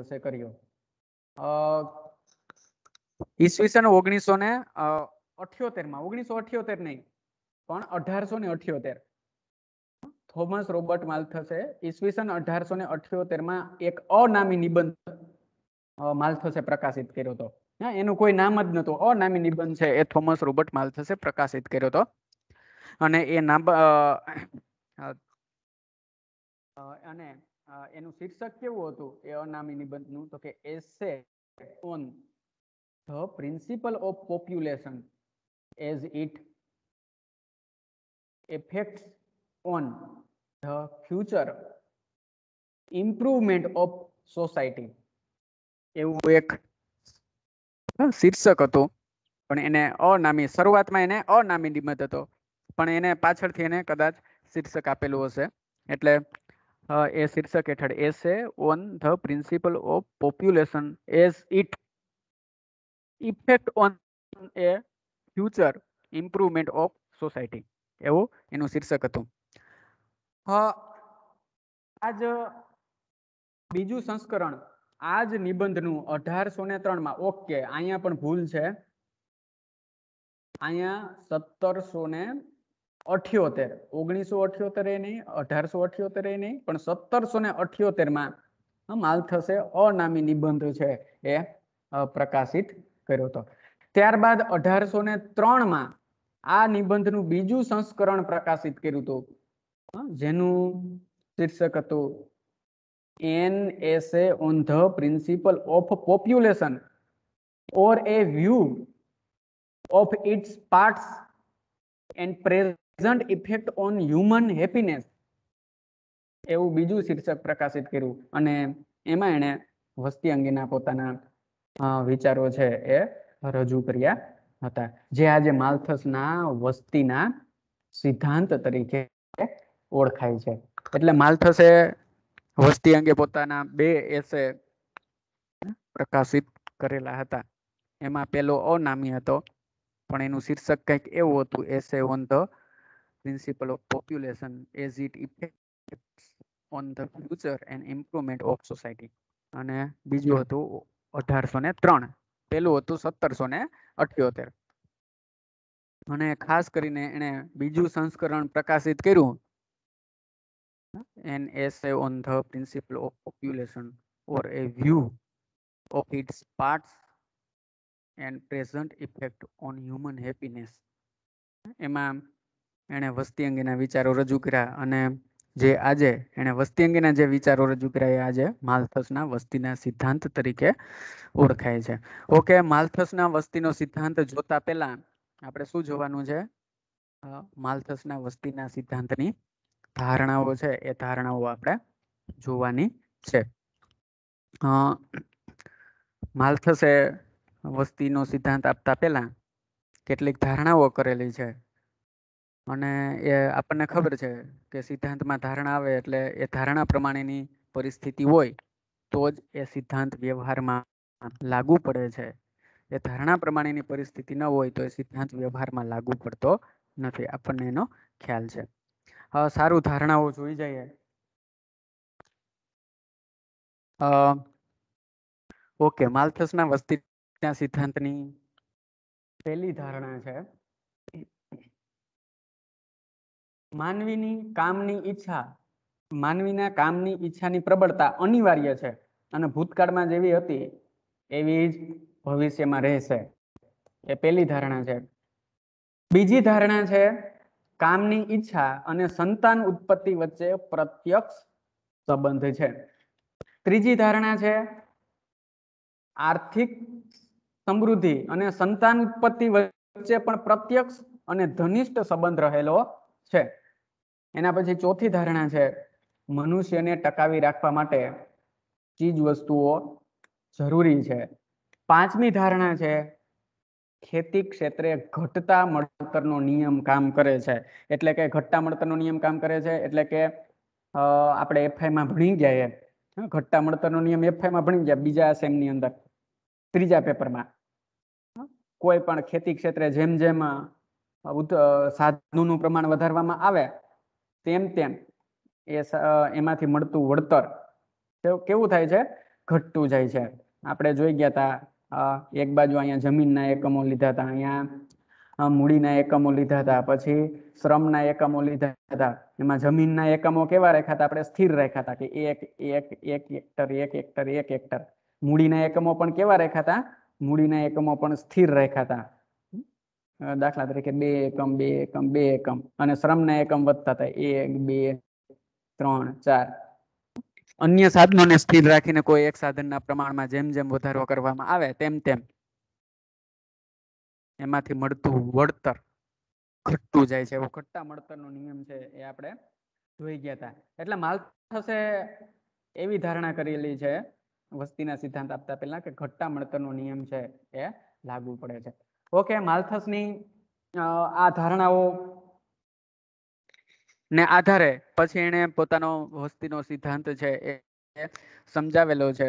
થશે કર્યો ઈસવીસન ઓગણીસો ને અઠ્યોતેરમાં ઓગણીસો અઠ્યોતેર નહીં પણ અઢારસો ને અઠ્યોતેર થોમસ રોબર્ટ માલથસે ઈસવીસન અઢારસો ને અઠ્યોતેરમાં એક અનામી નિબંધ માલથસે પ્રકાશિત કર્યો હતો એનું કોઈ નામ જ નહોતું અનામી નિબંધ છે એ થોમસ રોબર્ટ માલથસે પ્રકાશિત કર્યો હતો અને એ નામ અને એનું શીર્ષક કેવું હતું એ અનામી નિબંધનું તો કે essay on the principle of population as it affect on the future improvement of society એવું એક શીર્ષક હતું પણ એને અનામી શરૂઆતમાં એને અનામી નિમત હતો પણ એને પાછળથી એને કદાચ શીર્ષક આપેલું હશે એટલે એ શીર્ષક હેઠળ essay on the principle of population as it effect on a future improvement of society એવું એનું શીર્ષક હતું આજ બીજું સંસ્કરણ આ જ નિબંધનું અઢારસો ને ત્રણમાં ઓકે અહીંયા પણ ભૂલ છે અહીંયા સત્તરસો ને અઠ્યોતેર ઓગણીસો અઠ્યોતેર એ નહીં અઢારસો અઠ્યોતેર એ નહીં પણ સત્તરસો ને અઠ્યોતેરમાં માલ થશે અનામી નિબંધ છે એ પ્રકાશિત કર્યો હતો ત્યારબાદ અઢારસો ને ત્રણમાં આ નિબંધનું બીજું સંસ્કરણ પ્રકાશિત કર્યું હતું જેનું શીર્ષક હતું an essay on the principle of population or a view of its parts and pres present effect on human happiness એવું બીજું શીર્ષક પ્રકાશિત કર્યું અને એમાં એણે વસ્તી અંગેના પોતાના વિચારો છે એ રજૂ કર્યા હતા જે આજે માલથસના વસ્તીના સિદ્ધાંત તરીકે ઓળખાય છે એટલે માલથસે વસ્તી અંગે પોતાના બે એસે પ્રકાશિત કરેલા હતા એમાં પેલો અનામી હતો પણ એનું શીર્ષક કંઈક એવું હતું essay on the principle of population as it affects on the future and improvement of society અને બીજું હતું અઢારસો ને ત્રણ પેલું હતું સત્તરસો ને અઠ્યોતેર અને ખાસ કરીને એણે બીજું સંસ્કરણ પ્રકાશિત કર્યું an essay on the principle of population or a view of its parts and present effect on human happiness એમાં એણે વસ્તી અંગેના વિચારો રજૂ કર્યા અને જે આજે એણે વસ્તી અંગેના જે વિચારો રજૂ કર્યા એ આજે માલથસના વસ્તીના સિદ્ધાંત તરીકે ઓળખાય છે ઓકે માલથસના વસ્તીનો સિદ્ધાંત જોતા પહેલા આપણે શું જોવાનું છે માલથસના વસ્તીના સિદ્ધાંતની ધારણાઓ છે એ ધારણાઓ આપણે જોવાની છે માલથસે વસ્તીનો સિદ્ધાંત આપતા પહેલા કેટલીક ધારણાઓ કરેલી છે અને એ આપણને ખબર છે કે સિદ્ધાંતમાં ધારણા આવે એટલે એ ધારણા પ્રમાણેની પરિસ્થિતિ હોય તો જ એ સિદ્ધાંત વ્યવહારમાં લાગુ પડે છે એ ધારણા પ્રમાણેની પરિસ્થિતિ ન હોય તો એ સિદ્ધાંત વ્યવહારમાં લાગુ પડતો નથી આપણને એનો ખ્યાલ છે હવે સારું ધારણાઓ જોઈ જઈએ ઓકે માલથસના વસ્તી સિદ્ધાંતની પહેલી ધારણા છે માનવીની કામની ઈચ્છા માનવીના કામની ઈચ્છાની પ્રબળતા અનિવાર્ય છે અને ભૂતકાળમાં જેવી હતી એવી જ ભવિષ્યમાં રહેશે એ પહેલી ધારણા છે બીજી ધારણા છે કામની ઈચ્છા અને સંતાન ઉત્પત્તિ વચ્ચે પ્રત્યક્ષ સંબંધ છે ત્રીજી ધારણા છે આર્થિક સમૃદ્ધિ અને સંતાન ઉત્પત્તિ વચ્ચે પણ પ્રત્યક્ષ અને ધનિષ્ઠ સંબંધ રહેલો છે એના પછી ચોથી ધારણા છે મનુષ્યને ટકાવી રાખવા માટે ચીજ વસ્તુઓ જરૂરી છે પાંચમી ધારણા છે ખેતી ક્ષેત્રે ઘટતા મળતરનો નિયમ કામ કરે છે એટલે કે ઘટતા મળતરનો નિયમ કામ કરે છે એટલે કે આપણે એફઆઈમાં ભણી ગયા ઘટતા મળતરનો નિયમ એફઆઈમાં ભણી ગયા બીજા સેમની અંદર ત્રીજા પેપરમાં કોઈ પણ ખેતી ક્ષેત્રે જેમ જેમ સાધનોનું પ્રમાણ વધારવામાં આવે તેમ તેમ એમાંથી મળતું વળતર કેવું થાય છે ઘટતું જાય છે આપણે જોઈ ગયા હતા એક બાજુ અહીંયા જમીનના એકમો લીધા હતા અહીંયા મૂડીના એકમો લીધા હતા પછી શ્રમના એકમો લીધા હતા એમાં જમીનના એકમો કેવા રાખ્યા હતા આપણે સ્થિર રાખ્યા હતા કે એક એક એક હેક્ટર એક હેક્ટર એક હેક્ટર મૂડીના એકમો પણ કેવા રાખ્યા હતા મૂડીના એકમો પણ સ્થિર રાખ્યા હતા દાખલા તરીકે બે એકમ બે એકમ બે એકમ અને શ્રમના એકમ વધતા થાય એક બે ત્રણ ચાર અન્ય સાધનોને સ્થિર રાખીને કોઈ એક સાધનના પ્રમાણમાં જેમ જેમ વધારો કરવામાં આવે તેમ તેમ એમાંથી મળતું વળતર ઘટતું જાય છે એવો ઘટતા મળતરનો નિયમ છે એ આપણે જોઈ ગયા હતા એટલે માલ થશે એવી ધારણા કરેલી છે વસ્તીના સિદ્ધાંત આપતા પહેલા કે ઘટતા મળતરનો નિયમ છે એ લાગુ પડે છે ઓકે માલથસની આ ધારણાઓ ને આધારે પછી એને પોતાનો વસ્તીનો સિદ્ધાંત છે એ સમજાવેલો છે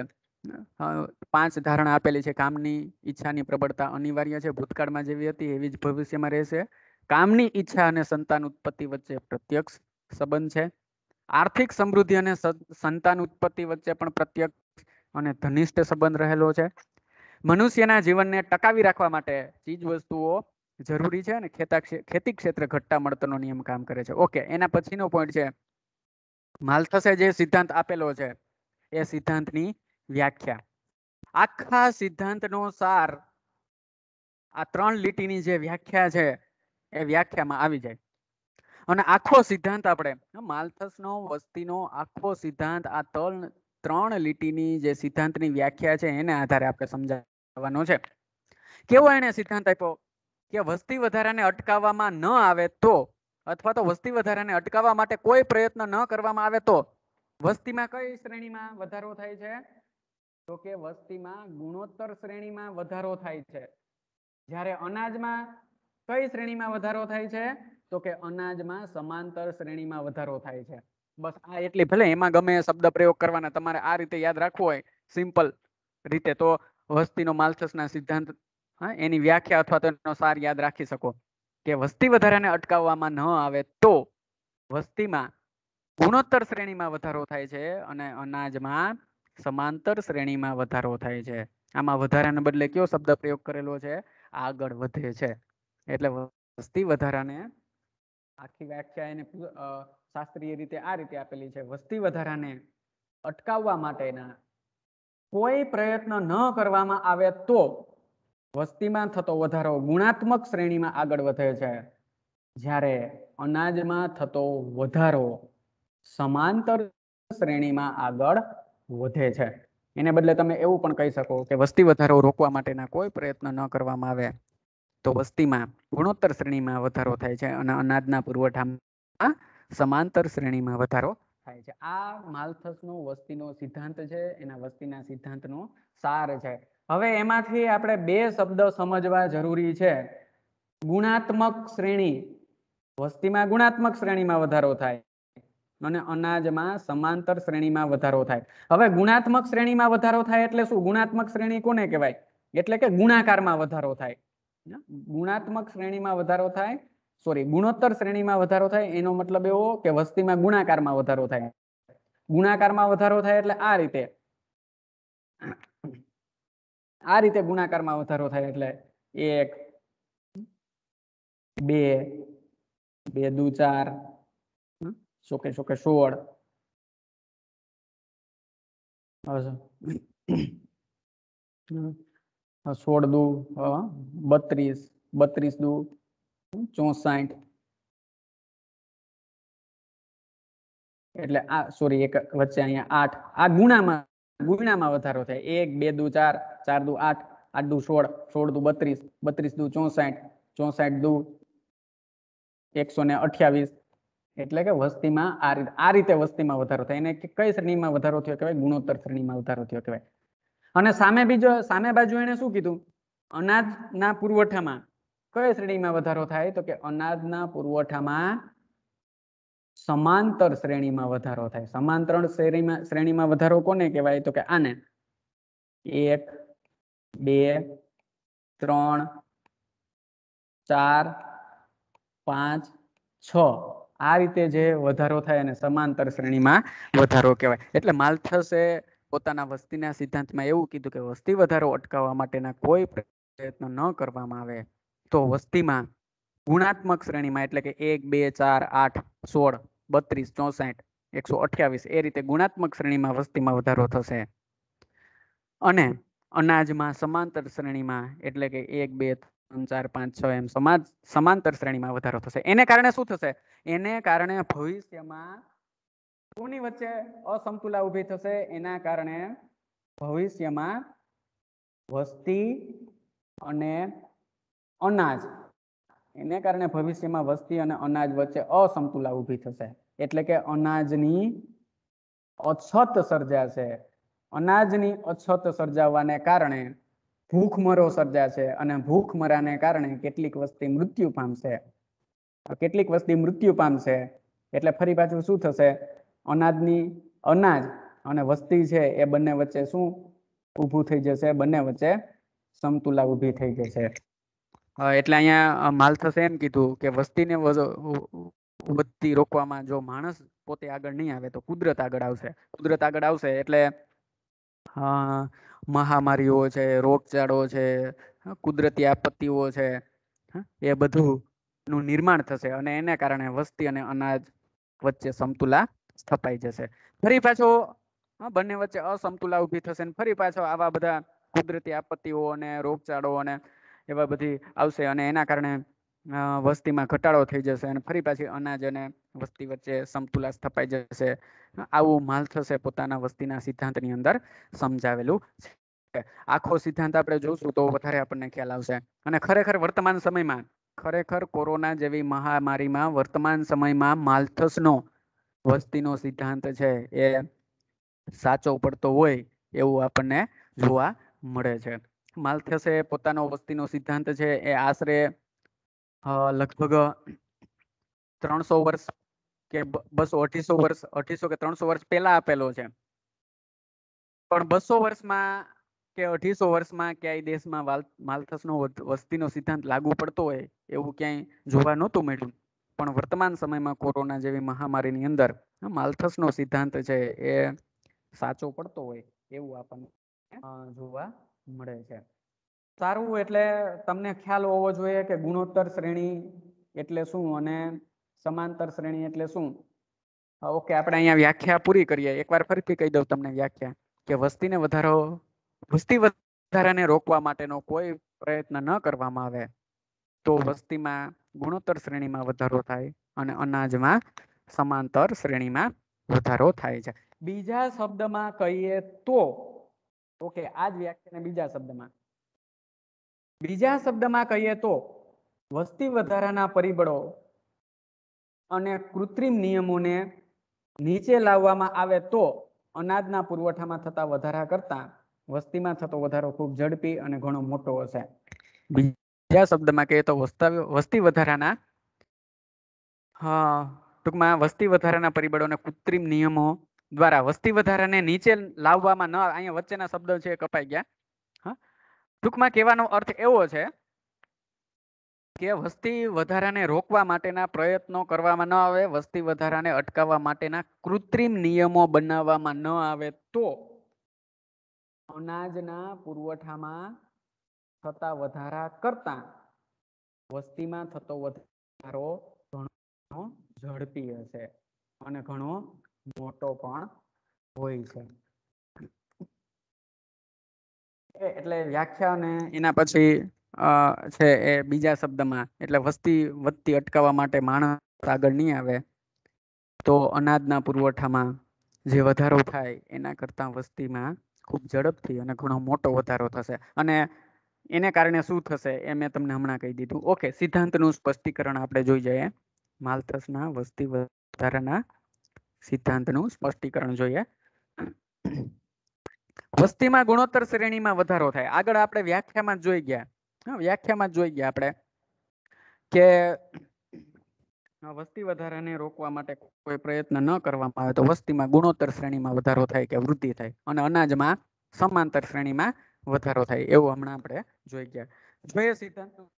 પાંચ ધારણા આપેલી છે કામની ઈચ્છાની પ્રબળતા અનિવાર્ય છે ભૂતકાળમાં જેવી હતી એવી જ ભવિષ્યમાં રહેશે કામની ઈચ્છા અને સંતાન ઉત્પત્તિ વચ્ચે પ્રત્યક્ષ સંબંધ છે આર્થિક સમૃદ્ધિ અને સંતાન ઉત્પત્તિ વચ્ચે પણ પ્રત્યક્ષ અને ધનિષ્ઠ સંબંધ રહેલો છે મનુષ્યના જીવનને ટકાવી રાખવા માટે ચીજ વસ્તુઓ જરૂરી છે અને ખેતા ખેતી ક્ષેત્રે ઘટતા મળતરનો નિયમ કામ કરે છે ઓકે એના પછીનો પોઈન્ટ છે માલથસે જે સિદ્ધાંત આપેલો છે એ સિદ્ધાંતની વ્યાખ્યા આખા સિદ્ધાંતનો સાર આ ત્રણ લીટીની જે વ્યાખ્યા છે એ વ્યાખ્યામાં આવી જાય અને આખો સિદ્ધાંત આપણે માલથસનો વસ્તીનો આખો સિદ્ધાંત આ ત્રણ ત્રણ લીટીની જે સિદ્ધાંતની વ્યાખ્યા છે એને આધારે આપણે સમજાય આવવાનો છે કેવો એને સિદ્ધાંત આપ્યો કે વસ્તી વધારાને અટકાવવામાં ન આવે તો અથવા તો વસ્તી વધારાને અટકાવવા માટે કોઈ પ્રયત્ન ન કરવામાં આવે તો વસ્તીમાં કઈ શ્રેણીમાં વધારો થાય છે તો કે વસ્તીમાં ગુણોત્તર શ્રેણીમાં વધારો થાય છે જ્યારે અનાજમાં કઈ શ્રેણીમાં વધારો થાય છે તો કે અનાજમાં સમાંતર શ્રેણીમાં વધારો થાય છે બસ આ એટલી ભલે એમાં ગમે શબ્દ પ્રયોગ કરવાના તમારે આ રીતે યાદ રાખવો હોય સિમ્પલ રીતે તો વસ્તીનો માલથસના સિદ્ધાંત હા એની વ્યાખ્યા અથવા તો એનો સાર યાદ રાખી શકો કે વસ્તી વધારાને અટકાવવામાં ન આવે તો વસ્તીમાં ગુણોત્તર શ્રેણીમાં વધારો થાય છે અને અનાજમાં સમાંતર શ્રેણીમાં વધારો થાય છે આમાં વધારાને બદલે કયો શબ્દ પ્રયોગ કરેલો છે આગળ વધે છે એટલે વસ્તી વધારાને આખી વ્યાખ્યા એને શાસ્ત્રીય રીતે આ રીતે આપેલી છે વસ્તી વધારાને અટકાવવા માટેના કોઈ પ્રયત્ન ન કરવામાં આવે તો વસ્તીમાં થતો વધારો ગુણાત્મક શ્રેણીમાં આગળ વધે છે જ્યારે અનાજમાં થતો વધારો સમાંતર શ્રેણીમાં આગળ વધે છે એને બદલે તમે એવું પણ કહી શકો કે વસ્તી વધારો રોકવા માટેના કોઈ પ્રયત્ન ન કરવામાં આવે તો વસ્તીમાં ગુણોત્તર શ્રેણીમાં વધારો થાય છે અને અનાજના પુરવઠામાં સમાંતર શ્રેણીમાં વધારો થાય છે આ માલથસનો વસ્તીનો સિદ્ધાંત છે એના વસ્તીના સિદ્ધાંતનો સાર છે હવે એમાંથી આપણે બે શબ્દ સમજવા જરૂરી છે ગુણાત્મક શ્રેણી વસ્તીમાં ગુણાત્મક શ્રેણીમાં વધારો થાય અને અનાજમાં સમાંતર શ્રેણીમાં વધારો થાય હવે ગુણાત્મક શ્રેણીમાં વધારો થાય એટલે શું ગુણાત્મક શ્રેણી કોને કહેવાય એટલે કે ગુણાકારમાં વધારો થાય ગુણાત્મક શ્રેણીમાં વધારો થાય સોરી ગુણોત્તર શ્રેણીમાં વધારો થાય એનો મતલબ એવો કે વસ્તીમાં ગુણાકારમાં વધારો થાય ગુણાકારમાં વધારો થાય એટલે આ રીતે આ રીતે ગુણાકારમાં વધારો થાય એટલે એક બે બે દુ ચાર શોકે શોકે સોળ સોળ દુ બત્રીસ બત્રીસ દુ ચોસાઠ એટલે આ સોરી એક વચ્ચે અહીંયા આઠ આ ગુણામાં ગુણામાં વધારો થાય એક બે દુ ચાર ચાર દુ આઠ આઠ દુ સોળ સોળ દુ બત્રીસ બત્રીસ દુ ચોસાઠ ચોસાઠ દુ એકસો ને અઠ્યાવીસ એટલે કે વસ્તીમાં આ રીતે આ રીતે વસ્તીમાં વધારો થાય એને કઈ શ્રેણીમાં વધારો થયો કહેવાય ગુણોત્તર શ્રેણીમાં વધારો થયો કહેવાય અને સામે બીજો સામે બાજુ એને શું કીધું અનાજના પુરવઠામાં કઈ શ્રેણીમાં વધારો થાય તો કે અનાજના પુરવઠામાં સમાંતર શ્રેણીમાં વધારો થાય સમાંતર શ્રેણીમાં શ્રેણીમાં વધારો કોને કહેવાય તો કે આને એક બે ત્રણ ચાર પાંચ છ આ રીતે જે વધારો થાય અને સમાંતર શ્રેણીમાં વધારો કહેવાય એટલે માલથસે પોતાના વસ્તીના સિદ્ધાંતમાં એવું કીધું કે વસ્તી વધારો અટકાવવા માટેના કોઈ પ્રયત્ન ન કરવામાં આવે તો વસ્તીમાં ગુણાત્મક શ્રેણીમાં એટલે કે એક બે ચાર આઠ સોળ બત્રીસ ચોસઠ એકસો અઠ્યાવીસ એ રીતે ગુણાત્મક શ્રેણીમાં વસ્તીમાં વધારો થશે અને અનાજમાં સમાંતર શ્રેણીમાં એટલે કે એક બે ત્રણ ચાર પાંચ છ એમ સમાજ સમાંતર શ્રેણીમાં વધારો થશે એને કારણે શું થશે એને કારણે ભવિષ્યમાં કોની વચ્ચે અસમતુલા ઊભી થશે એના કારણે ભવિષ્યમાં વસ્તી અને અનાજ એને કારણે ભવિષ્યમાં વસ્તી અને અનાજ વચ્ચે અસમતુલા ઊભી થશે એટલે કે અનાજની અછત સર્જાશે અનાજની અછત સર્જાવાને કારણે ભૂખમરો સર્જાશે અને ભૂખમરાને કારણે કેટલીક વસ્તી મૃત્યુ પામશે કેટલીક વસ્તી મૃત્યુ પામશે એટલે ફરી પાછું શું થશે અનાજની અનાજ અને વસ્તી છે એ બંને વચ્ચે શું ઊભું થઈ જશે બંને વચ્ચે સમતુલા ઊભી થઈ જશે એટલે અહીંયા માલ થશે એમ કીધું કે વસ્તીને વધતી રોકવામાં જો માણસ પોતે આગળ નહીં આવે તો કુદરત આગળ આવશે કુદરત આગળ આવશે એટલે મહામારીઓ છે રોગચાળો છે કુદરતી આપત્તિઓ છે એ બધું નું નિર્માણ થશે અને એને કારણે વસ્તી અને અનાજ વચ્ચે સમતુલા સ્થપાઈ જશે ફરી પાછો બંને વચ્ચે અસમતુલા ઉભી થશે ફરી પાછો આવા બધા કુદરતી આપત્તિઓ અને રોગચાળો અને એવા બધી આવશે અને એના કારણે વસ્તીમાં ઘટાડો થઈ જશે અને ફરી પાછી અનાજ અને વસ્તી વચ્ચે સમતુલા સ્થપાઈ જશે આવું માલ થશે પોતાના વસ્તીના સિદ્ધાંતની અંદર સમજાવેલું છે આખો સિદ્ધાંત આપણે જોશું તો વધારે આપણને ખ્યાલ આવશે અને ખરેખર વર્તમાન સમયમાં ખરેખર કોરોના જેવી મહામારીમાં વર્તમાન સમયમાં માલથસનો વસ્તીનો સિદ્ધાંત છે એ સાચો પડતો હોય એવું આપણને જોવા મળે છે માલ્થસે પોતાનો વસ્તીનો સિદ્ધાંત છે એ આશરે લગભગ ત્રણસો વર્ષ કે બસો અઢીસો વર્ષ અઢીસો કે ત્રણસો વર્ષ પહેલા આપેલો છે પણ બસો વર્ષમાં કે અઢીસો વર્ષમાં ક્યાંય દેશમાં માલ્થસનો વસ્તીનો સિદ્ધાંત લાગુ પડતો હોય એવું ક્યાંય જોવા નહોતું મળ્યું પણ વર્તમાન સમયમાં કોરોના જેવી મહામારીની અંદર માલ્થસનો સિદ્ધાંત છે એ સાચો પડતો હોય એવું આપણને જોવા મળે છે સારું એટલે તમને ખ્યાલ હોવો જોઈએ કે ગુણોત્તર શ્રેણી એટલે શું અને સમાંતર શ્રેણી એટલે શું ઓકે આપણે અહીંયા વ્યાખ્યા પૂરી કરીએ એકવાર ફરીથી કહી દઉં તમને વ્યાખ્યા કે વસ્તીને વધારો વસ્તી વધારાને રોકવા માટેનો કોઈ પ્રયત્ન ન કરવામાં આવે તો વસ્તીમાં ગુણોત્તર શ્રેણીમાં વધારો થાય અને અનાજમાં સમાંતર શ્રેણીમાં વધારો થાય છે બીજા શબ્દમાં કહીએ તો ઓકે આ જ વ્યાખ્યાને બીજા શબ્દમાં બીજા શબ્દમાં કહીએ તો વસ્તી વધારાના પરિબળો અને કૃત્રિમ નિયમોને નીચે લાવવામાં આવે તો અનાજના પુરવઠામાં થતા વધારા કરતા વસ્તીમાં થતો વધારો ખૂબ ઝડપી અને ઘણો મોટો હશે બીજા શબ્દમાં કહીએ તો વસ્તી વધારાના હા ટૂંકમાં વસ્તી વધારાના પરિબળો અને કૃત્રિમ નિયમો દ્વારા વસ્તી વધારાને નીચે લાવવામાં ન અહીંયા વચ્ચેના શબ્દો છે કપાઈ ગયા હા ટૂંકમાં કહેવાનો અર્થ એવો છે કે વસ્તી વધારાને રોકવા માટેના પ્રયત્નો કરવામાં ન આવે વસ્તી વધારાને અટકાવવા માટેના કૃત્રિમ નિયમો બનાવવામાં ન આવે તો અનાજના પુરવઠામાં થતા વધારા કરતા વસ્તીમાં થતો વધારો ઘણો ઝડપી હશે અને ઘણો મોટો પણ હોય છે એટલે વ્યાખ્યા અને એના પછી છે એ બીજા શબ્દમાં એટલે વસ્તી વધતી અટકાવવા માટે માણસ આગળ નહીં આવે તો અનાજના પુરવઠામાં જે વધારો થાય એના કરતાં વસ્તીમાં ખૂબ ઝડપથી અને ઘણો મોટો વધારો થશે અને એને કારણે શું થશે એ મેં તમને હમણાં કહી દીધું ઓકે સિદ્ધાંતનું સ્પષ્ટીકરણ આપણે જોઈ જઈએ માલથસના વસ્તી વધારાના સિદ્ધાંતનું સ્પષ્ટીકરણ જોઈએ વસ્તીમાં ગુણોત્તર શ્રેણીમાં વધારો થાય આગળ આપણે વ્યાખ્યામાં જોઈ ગયા વ્યાખ્યામાં જોઈ ગયા આપણે કે વસ્તી વધારાને રોકવા માટે કોઈ પ્રયત્ન ન કરવામાં આવે તો વસ્તીમાં ગુણોત્તર શ્રેણીમાં વધારો થાય કે વૃદ્ધિ થાય અને અનાજમાં સમાંતર શ્રેણીમાં વધારો થાય એવું હમણાં આપણે જોઈ ગયા જોઈએ સિદ્ધાંતનું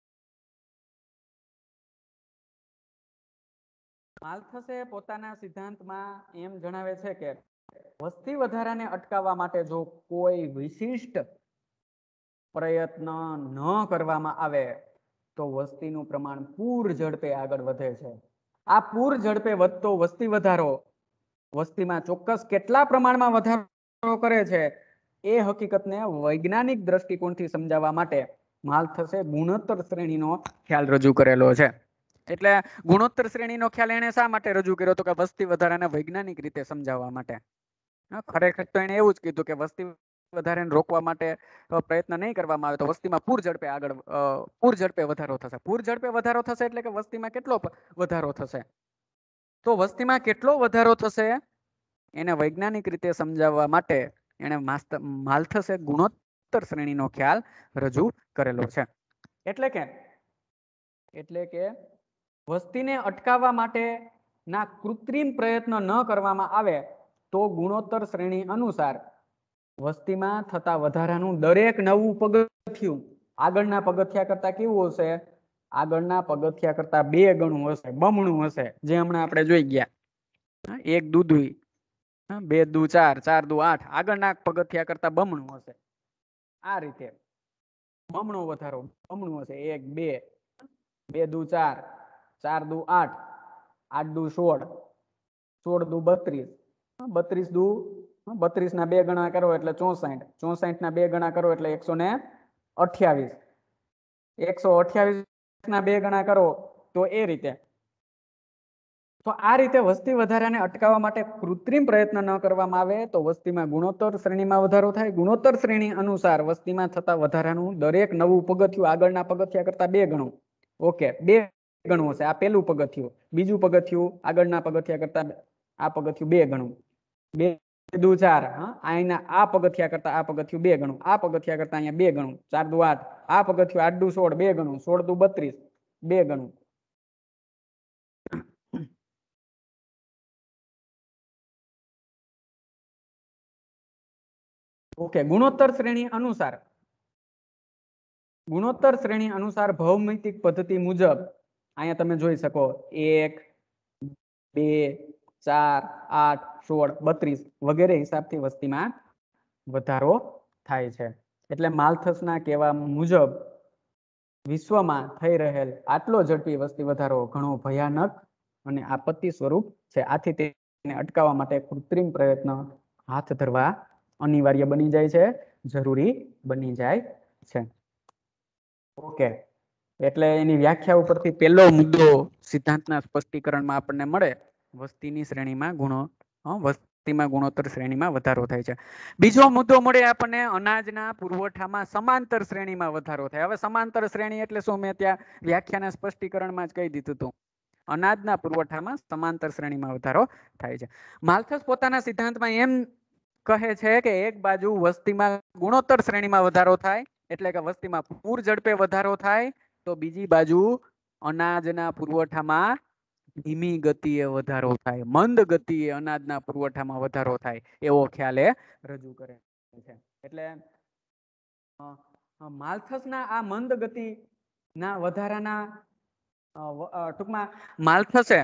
માલથસે પોતાના સિદ્ધાંતમાં એમ જણાવે છે કે વસ્તી વધારાને અટકાવવા માટે જો કોઈ વિશિષ્ટ પ્રયત્ન ન કરવામાં આવે તો વસ્તીનું પ્રમાણ પૂર ઝડપે આગળ વધે છે આ પૂર ઝડપે વધતો વસ્તી વધારો વસ્તીમાં ચોક્કસ કેટલા પ્રમાણમાં વધારો કરે છે એ હકીકતને વૈજ્ઞાનિક દ્રષ્ટિકોણથી સમજાવવા માટે માલ થશે ગુણોત્તર શ્રેણીનો ખ્યાલ રજૂ કરેલો છે એટલે ગુણોત્તર શ્રેણીનો ખ્યાલ એણે શા માટે રજૂ કર્યો હતો કે વસ્તી વધારાને વૈજ્ઞાનિક રીતે સમજાવવા માટે ખરેખર તો એણે એવું જ કીધું કે વસ્તી વધારાને રોકવા માટે પ્રયત્ન નહીં કરવામાં આવે તો વસ્તીમાં પૂર ઝડપે આગળ પૂર ઝડપે વધારો થશે પૂર ઝડપે વધારો થશે એટલે કે વસ્તીમાં કેટલો વધારો થશે તો વસ્તીમાં કેટલો વધારો થશે એને વૈજ્ઞાનિક રીતે સમજાવવા માટે એને માલ્થસે ગુણોત્તર શ્રેણીનો ખ્યાલ રજૂ કરેલો છે એટલે કે એટલે કે વસ્તીને અટકાવવા માટેના કૃત્રિમ પ્રયત્ન ન કરવામાં આવે તો ગુણોત્તર શ્રેણી અનુસાર વસ્તીમાં થતા વધારાનું દરેક નવું પગથિયું આગળના પગથિયા કરતા કેવું હશે આગળના પગથિયા કરતા બે ગણું હશે બમણું હશે જે હમણાં આપણે જોઈ ગયા એક દૂધુઈ બે દુ ચાર ચાર દુ આઠ આગળના પગથિયા કરતા બમણું હશે આ રીતે બમણો વધારો બમણું હશે એક બે બે દુ ચાર ચાર દુ આઠ આઠ દુ સોળ સોળ દુ બત્રીસ બત્રીસ દુ બત્રીસ ના બે ગણા કરો એટલે ચોસાઠ ચોસાઠ ના બે ગણા કરો એટલે એકસો ને અઠ્યાવીસ એકસો અઠ્યાવીસ ના બે ગણા કરો તો એ રીતે તો આ રીતે વસ્તી વધારાને અટકાવવા માટે કૃત્રિમ પ્રયત્ન ન કરવામાં આવે તો વસ્તીમાં ગુણોત્તર શ્રેણીમાં વધારો થાય ગુણોત્તર શ્રેણી અનુસાર વસ્તીમાં થતા વધારાનું દરેક નવું પગથિયું આગળના પગથિયા કરતા બે ગણું ઓકે બે ગણું હશે આ પહેલું પગથિયું બીજું પગથિયું આગળના પગથિયા કરતા આ પગથિયું બે ગણું બે દુ ચાર હા અહીંના આ પગથિયા કરતા આ પગથિયું બે ગણું આ પગથિયા કરતા અહીંયા બે ગણું ચાર દુ આઠ આ પગથિયું આઠ દુ સોળ બે ગણું સોળ દુ બત્રીસ બે ગણું ઓકે ગુણોત્તર શ્રેણી અનુસાર ગુણોત્તર શ્રેણી અનુસાર ભૌમિતિક પદ્ધતિ મુજબ અહીંયા તમે જોઈ શકો એક બે ચાર આઠ સોળ બત્રીસ વગેરે હિસાબથી વસ્તીમાં વધારો થાય છે એટલે માલથસના કહેવા મુજબ વિશ્વમાં થઈ રહેલ આટલો ઝડપી વસ્તી વધારો ઘણો ભયાનક અને આપત્તિ સ્વરૂપ છે આથી તેને અટકાવવા માટે કૃત્રિમ પ્રયત્ન હાથ ધરવા અનિવાર્ય બની જાય છે જરૂરી બની જાય છે ઓકે એટલે એની વ્યાખ્યા ઉપરથી પહેલો મુદ્દો સિદ્ધાંતના સ્પષ્ટીકરણમાં આપણને મળે વસ્તીની શ્રેણીમાં ગુણો વસ્તીમાં ગુણોત્તર શ્રેણીમાં વધારો થાય છે બીજો મુદ્દો મળે આપણને અનાજના પુરવઠામાં સમાંતર શ્રેણીમાં વધારો થાય હવે સમાંતર શ્રેણી એટલે શું મેં ત્યાં વ્યાખ્યાના સ્પષ્ટીકરણમાં જ કહી દીધું હતું અનાજના પુરવઠામાં સમાંતર શ્રેણીમાં વધારો થાય છે માલથસ પોતાના સિદ્ધાંતમાં એમ કહે છે કે એક બાજુ વસ્તીમાં ગુણોત્તર શ્રેણીમાં વધારો થાય એટલે કે વસ્તીમાં પૂર ઝડપે વધારો થાય તો બીજી બાજુ અનાજના પુરવઠામાં ધીમી ગતિએ વધારો થાય મંદ ગતિએ અનાજના પુરવઠામાં વધારો થાય એવો ખ્યાલ એ રજૂ કરે છે એટલે માલથસના આ મંદ ગતિ ના વધારાના ટૂંકમાં માલથસે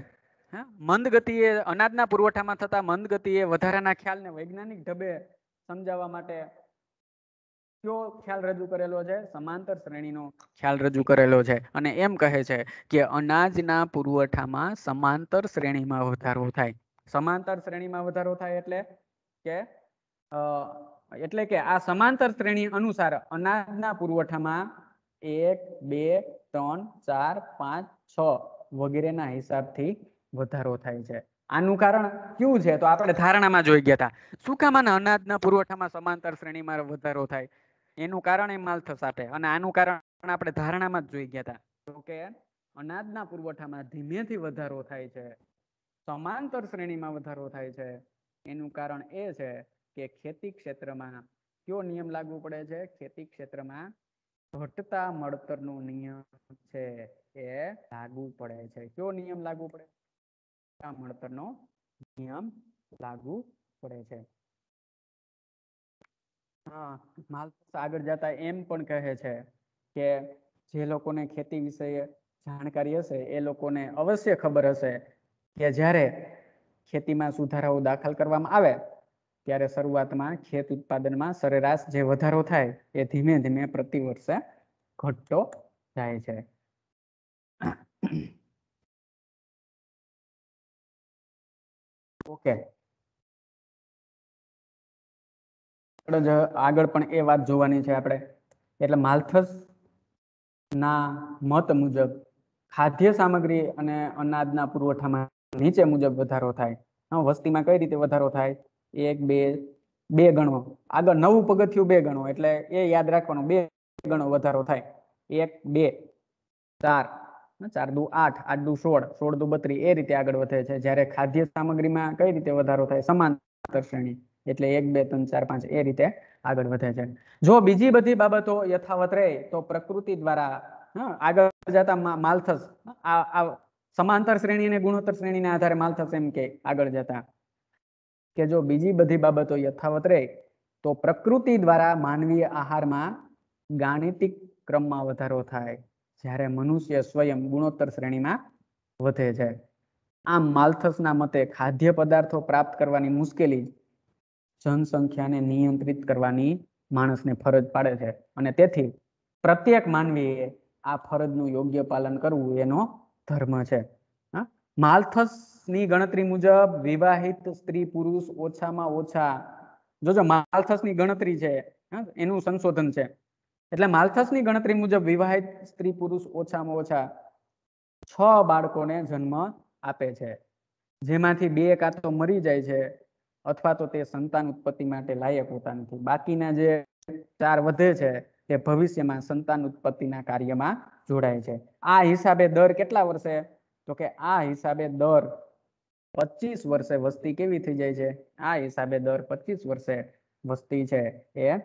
મંદ ગતિએ અનાજના પુરવઠામાં થતા મંદ ગતિએ વધારાના ખ્યાલને વૈજ્ઞાનિક ઢબે સમજાવવા માટે ખ્યાલ રજૂ કરેલો છે સમાંતર શ્રેણીનો ખ્યાલ રજૂ કરેલો છે અને એમ કહે છે કે અનાજના પુરવઠામાં સમાંતર શ્રેણીમાં વધારો થાય સમાંતર શ્રેણીમાં વધારો થાય એટલે કે એટલે કે આ સમાંતર શ્રેણી અનુસાર અનાજના પુરવઠામાં એક બે ત્રણ ચાર પાંચ છ વગેરેના હિસાબથી વધારો થાય છે આનું કારણ કયું છે તો આપણે ધારણામાં જોઈ ગયા હતા સુકામાના અનાજના પુરવઠામાં સમાંતર શ્રેણીમાં વધારો થાય એનું કારણ એ માલથસ આપે અને આનું કારણ આપણે ધારણામાં જ જોઈ ગયા હતા કે અનાજના પુરવઠામાં ધીમેથી વધારો થાય છે સમાંતર શ્રેણીમાં વધારો થાય છે એનું કારણ એ છે કે ખેતી ક્ષેત્રમાં કયો નિયમ લાગુ પડે છે ખેતી ક્ષેત્રમાં ઘટતા મળતરનો નિયમ છે એ લાગુ પડે છે કયો નિયમ લાગુ પડે મળતરનો નિયમ લાગુ પડે છે હા આગળ જતા એમ પણ કહે છે કે જે લોકોને ખેતી વિષય જાણકારી હશે એ લોકોને અવશ્ય ખબર હશે કે જ્યારે ખેતીમાં સુધારાઓ દાખલ કરવામાં આવે ત્યારે શરૂઆતમાં ખેત ઉત્પાદનમાં સરેરાશ જે વધારો થાય એ ધીમે ધીમે પ્રતિ વર્ષે ઘટતો જાય છે ઓકે આગળ જ આગળ પણ એ વાત જોવાની છે આપણે એટલે માલથસ ના મત મુજબ ખાદ્ય સામગ્રી અને અનાજના પુરવઠામાં નીચે મુજબ વધારો થાય વસ્તીમાં કઈ રીતે વધારો થાય એક બે બે ગણો આગળ નવું પગથિયું બે ગણો એટલે એ યાદ રાખવાનું બે ગણો વધારો થાય એક બે ચાર ચાર દુ આઠ આઠ દુ સોળ સોળ દુ બત્રી એ રીતે આગળ વધે છે જ્યારે ખાદ્ય સામગ્રીમાં કઈ રીતે વધારો થાય સમાંતર શ્રેણી એટલે એક બે ત્રણ ચાર પાંચ એ રીતે આગળ વધે છે જો બીજી બધી બાબતો યથાવત રહે તો પ્રકૃતિ દ્વારા આગળ જતા માલથસ આ સમાંતર શ્રેણી અને ગુણોત્તર શ્રેણીના આધારે માલથસ એમ કે આગળ જતા કે જો બીજી બધી બાબતો યથાવત રહે તો પ્રકૃતિ દ્વારા માનવીય આહારમાં ગાણિતિક ક્રમમાં વધારો થાય જ્યારે મનુષ્ય સ્વયં ગુણોત્તર શ્રેણીમાં વધે છે આમ માલથસના મતે ખાદ્ય પદાર્થો પ્રાપ્ત કરવાની મુશ્કેલી જનસંખ્યાને નિયંત્રિત કરવાની માણસને ફરજ પાડે છે અને તેથી પ્રત્યેક માનવીએ આ ફરજનું યોગ્ય પાલન કરવું એનો ધર્મ છે માલથસની ગણતરી મુજબ વિવાહિત સ્ત્રી પુરુષ ઓછામાં ઓછા જોજો માલથસની ગણતરી છે એનું સંશોધન છે એટલે માલથસની ગણતરી મુજબ વિવાહિત સ્ત્રી પુરુષ ઓછામાં ઓછા છ બાળકોને જન્મ આપે છે જેમાંથી બે કાં તો મરી જાય છે અથવા તો તે સંતાન ઉત્પત્તિ માટે લાયક હોતા નથી બાકીના જે ચાર વધે છે તે ભવિષ્યમાં સંતાન ઉત્પત્તિના કાર્યમાં જોડાય છે આ હિસાબે દર કેટલા વર્ષે તો કે આ હિસાબે દર પચીસ વર્ષે વસ્તી કેવી થઈ જાય છે આ હિસાબે દર પચીસ વર્ષે વસ્તી છે એ